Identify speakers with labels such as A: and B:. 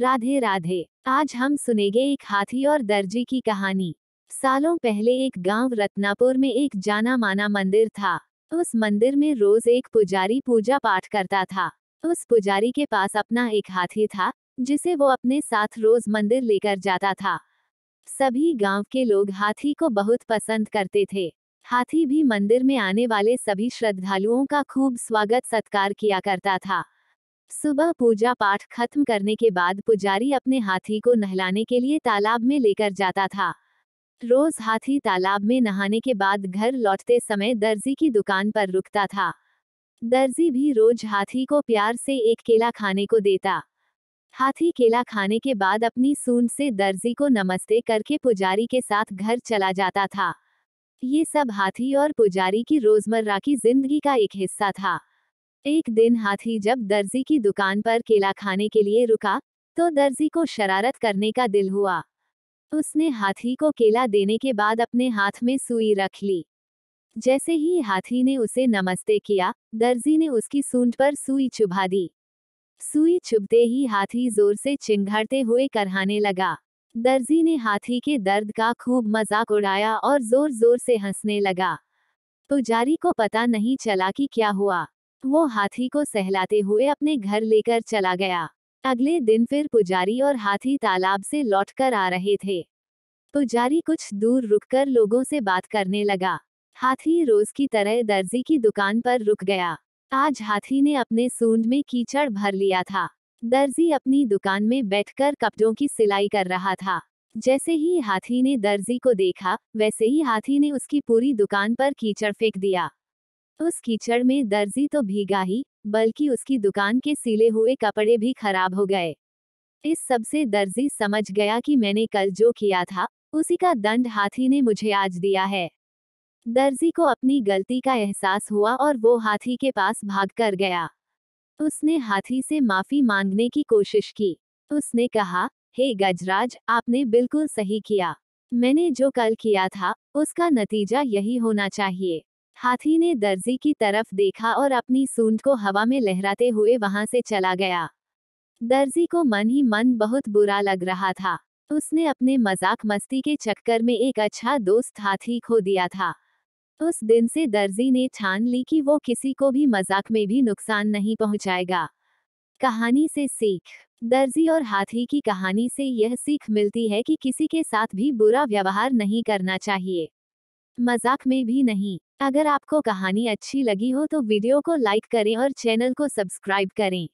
A: राधे राधे आज हम सुनेंगे एक हाथी और दर्जी की कहानी सालों पहले एक गांव रत्नापुर में एक जाना माना मंदिर था उस मंदिर में रोज एक पुजारी पूजा पाठ करता था उस पुजारी के पास अपना एक हाथी था जिसे वो अपने साथ रोज मंदिर लेकर जाता था सभी गांव के लोग हाथी को बहुत पसंद करते थे हाथी भी मंदिर में आने वाले सभी श्रद्धालुओं का खूब स्वागत सत्कार किया करता था सुबह पूजा पाठ खत्म करने के बाद पुजारी अपने हाथी को नहलाने के लिए तालाब में लेकर जाता था रोज हाथी तालाब में नहाने के बाद घर लौटते समय दर्जी की दुकान पर रुकता था दर्जी भी रोज हाथी को प्यार से एक केला खाने को देता हाथी केला खाने के बाद अपनी सूंद से दर्जी को नमस्ते करके पुजारी के साथ घर चला जाता था ये सब हाथी और पुजारी की रोजमर्रा की जिंदगी का एक हिस्सा था एक दिन हाथी जब दर्जी की दुकान पर केला खाने के लिए रुका तो दर्जी को शरारत करने का दिल हुआ उसने हाथी को केला देने के बाद अपने हाथ में सुई रख ली जैसे ही हाथी ने उसे नमस्ते किया दर्जी ने उसकी सूंड पर सुई चुभा दी सुई चुभते ही हाथी जोर से चिंघाड़ते हुए करहाने लगा दर्जी ने हाथी के दर्द का खूब मजाक उड़ाया और जोर जोर से हंसने लगा पुजारी को पता नहीं चला कि क्या हुआ वो हाथी को सहलाते हुए अपने घर लेकर चला गया अगले दिन फिर पुजारी और हाथी तालाब से लौटकर आ रहे थे पुजारी कुछ दूर रुककर लोगों से बात करने लगा हाथी रोज की तरह दर्जी की दुकान पर रुक गया आज हाथी ने अपने सूंड में कीचड़ भर लिया था दर्जी अपनी दुकान में बैठकर कपड़ों की सिलाई कर रहा था जैसे ही हाथी ने दर्जी को देखा वैसे ही हाथी ने उसकी पूरी दुकान पर कीचड़ फेंक दिया उस कीचड़ में दर्जी तो भीगा ही बल्कि उसकी दुकान के सिले हुए कपड़े भी खराब हो गए इस सबसे दर्जी समझ गया कि मैंने कल जो किया था उसी का दंड हाथी ने मुझे आज दिया है दर्जी को अपनी गलती का एहसास हुआ और वो हाथी के पास भाग कर गया उसने हाथी से माफी मांगने की कोशिश की उसने कहा हे गजराज आपने बिल्कुल सही किया मैंने जो कल किया था उसका नतीजा यही होना चाहिए हाथी ने दर्जी की तरफ देखा और अपनी सूंड को हवा में लहराते हुए वहां से चला गया दर्जी को मन ही मन बहुत बुरा लग रहा था उसने अपने मजाक मस्ती के चक्कर में एक अच्छा दोस्त हाथी खो दिया था उस दिन से दर्जी ने ठान ली कि वो किसी को भी मजाक में भी नुकसान नहीं पहुंचाएगा कहानी से सीख दर्जी और हाथी की कहानी से यह सीख मिलती है कि किसी के साथ भी बुरा व्यवहार नहीं करना चाहिए मजाक में भी नहीं अगर आपको कहानी अच्छी लगी हो तो वीडियो को लाइक करें और चैनल को सब्सक्राइब करें